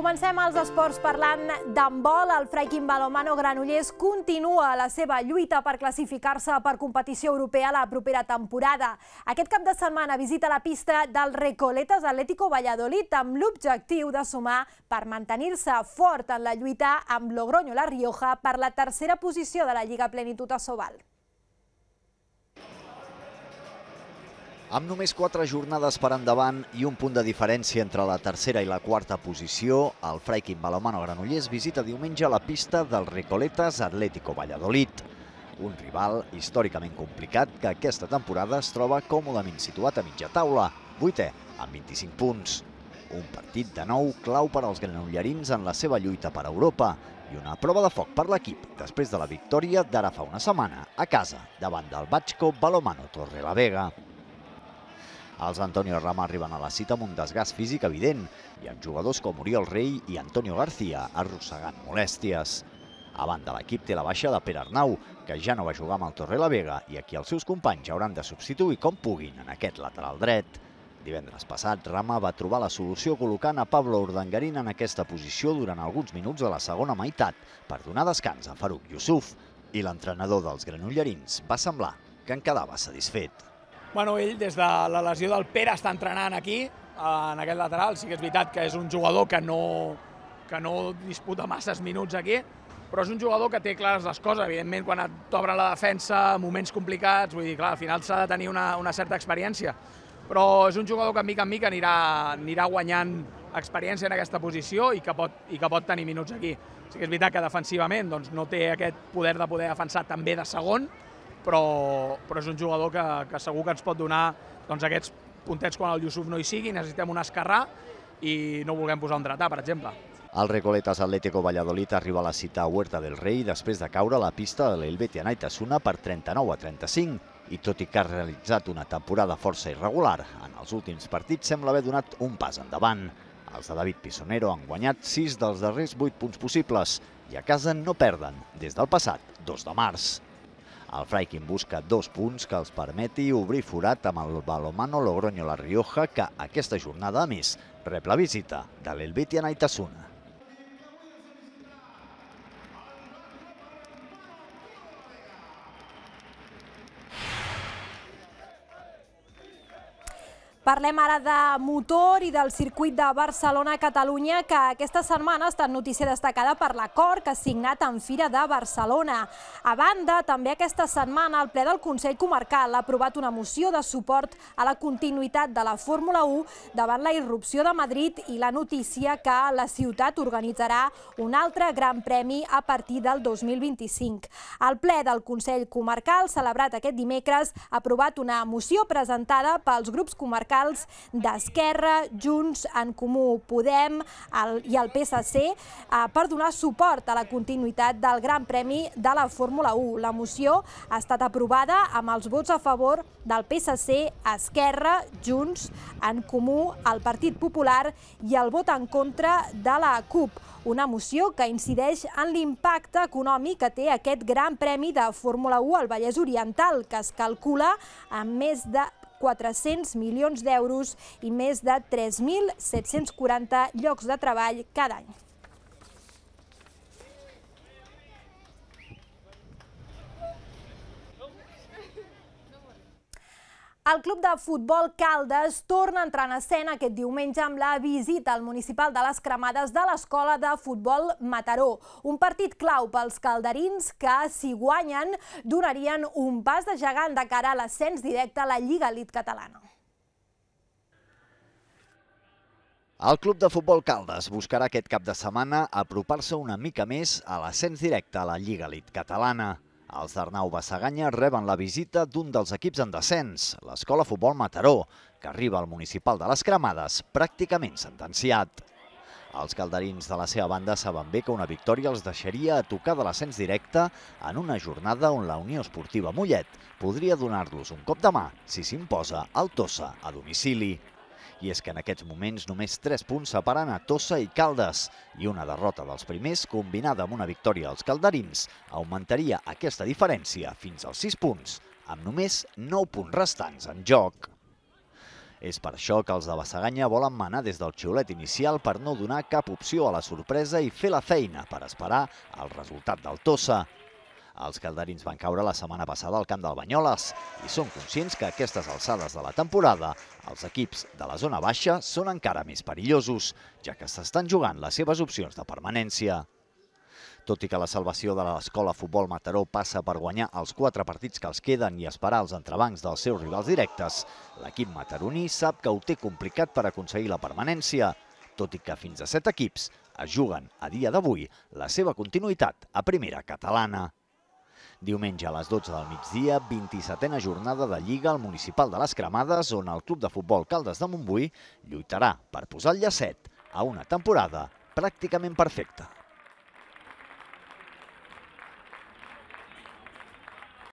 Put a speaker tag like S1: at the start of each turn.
S1: Comencem els esports parlant d'handbol. El Freikin Balomano Granollers continua la seva lluita per classificar-se per competició europea la propera temporada. Aquest cap de setmana visita la pista del Recoletes Atlético Valladolid amb l'objectiu de sumar per mantenir-se fort en la lluita amb Logroño-La Rioja per la tercera posició de la Lliga Plenitud Asobal.
S2: Amb només quatre jornades per endavant i un punt de diferència entre la tercera i la quarta posició, el Fraikin Balomano Granollers visita diumenge la pista del Recoletas Atlético Valladolid, un rival històricament complicat que aquesta temporada es troba còmodament situat a mitja taula, vuitè, amb 25 punts. Un partit de nou clau per als granollerins en la seva lluita per Europa i una prova de foc per l'equip després de la victòria d'ara fa una setmana a casa davant del Batxco Balomano Torrelavega. Els Antonio Rama arriben a la cita amb un desgast físic evident i amb jugadors com Oriol Rey i Antonio García arrossegant molèsties. A banda, l'equip té la baixa de Pere Arnau, que ja no va jugar amb el Torre la Vega i aquí els seus companys hauran de substituir com puguin en aquest lateral dret. Divendres passat, Rama va trobar la solució col·locant a Pablo Urdangarín en aquesta posició durant alguns minuts de la segona meitat per donar descans a Faruk Yusuf i l'entrenador dels granollerins va semblar que en quedava satisfet.
S3: Bueno, ell des de la lesió del Pere està entrenant aquí, en aquest lateral. Sí que és veritat que és un jugador que no, que no disputa masses minuts aquí, però és un jugador que té clares les coses. Evidentment, quan t'obre la defensa, moments complicats, vull dir, clar, al final s'ha de tenir una, una certa experiència. Però és un jugador que, mica en mica, anirà, anirà guanyant experiència en aquesta posició i que pot, i que pot tenir minuts aquí. O sí sigui, que és veritat que defensivament doncs, no té aquest poder de poder defensar també de segon, però, però és un jugador que, que segur que ens pot donar doncs, aquests puntets quan el Yusuf no hi sigui, necessitem un escarrà i no vulguem posar un dretà, per exemple.
S2: El Recoletes Atlético Valladolid arriba a la cita a Huerta del Rei després de caure a la pista de l'Elbeti Anaitasuna per 39 a 35 i tot i que ha realitzat una temporada força irregular, en els últims partits sembla haver donat un pas endavant. Els de David Pisonero han guanyat 6 dels darrers 8 punts possibles i a casa no perden des del passat 2 de març. El Fraikin busca dos punts que els permeti obrir forat amb el Balomano Logroño La Rioja, que aquesta jornada, a més, rep la visita de l'Elbit i
S1: Parlem ara de motor i del circuit de Barcelona-Catalunya, que aquesta setmana ha estat notícia destacada per l'acord que ha signat en Fira de Barcelona. A banda, també aquesta setmana el ple del Consell Comarcal ha aprovat una moció de suport a la continuïtat de la Fórmula 1 davant la irrupció de Madrid i la notícia que la ciutat organitzarà un altre gran premi a partir del 2025. El ple del Consell Comarcal, celebrat aquest dimecres, ha aprovat una moció presentada pels grups comarcals locals d'Esquerra, Junts, en Comú Podem el, i el PSC eh, per donar suport a la continuïtat del Gran Premi de la Fórmula 1. La moció ha estat aprovada amb els vots a favor del PSC, Esquerra, Junts, en Comú, el Partit Popular i el vot en contra de la CUP. Una moció que incideix en l'impacte econòmic que té aquest Gran Premi de Fórmula 1 al Vallès Oriental, que es calcula amb més de 400 milions d'euros i més de 3.740 llocs de treball cada any. El club de futbol Caldes torna a entrar en escena aquest diumenge amb la visita al municipal de les cremades de l'escola de futbol Mataró. Un partit clau pels calderins que, si guanyen, donarien un pas de gegant de cara a l'ascens directe a la Lliga Elit Catalana.
S2: El club de futbol Caldes buscarà aquest cap de setmana apropar-se una mica més a l'ascens directe a la Lliga Elit Catalana. Els d'Arnau Bassaganya reben la visita d'un dels equips en descens, l'Escola Futbol Mataró, que arriba al municipal de les Cremades pràcticament sentenciat. Els calderins de la seva banda saben bé que una victòria els deixaria a tocar de l'ascens directe en una jornada on la Unió Esportiva Mollet podria donar-los un cop de mà si s'imposa el Tossa a domicili. I és que en aquests moments només 3 punts separen a Tossa i Caldes i una derrota dels primers combinada amb una victòria als calderins augmentaria aquesta diferència fins als 6 punts, amb només 9 punts restants en joc. És per això que els de Bassaganya volen manar des del xiulet inicial per no donar cap opció a la sorpresa i fer la feina per esperar el resultat del Tossa els calderins van caure la setmana passada al camp del Banyoles i són conscients que a aquestes alçades de la temporada els equips de la zona baixa són encara més perillosos, ja que s'estan jugant les seves opcions de permanència. Tot i que la salvació de l'escola Futbol Mataró passa per guanyar els quatre partits que els queden i esperar els entrebancs dels seus rivals directes, l'equip mataroní sap que ho té complicat per aconseguir la permanència, tot i que fins a set equips es juguen a dia d'avui la seva continuïtat a primera catalana. Diumenge a les 12 del migdia, 27a jornada de Lliga al Municipal de les Cremades, on el Club de Futbol Caldes de Montbui lluitarà per posar el llacet a una temporada pràcticament perfecta.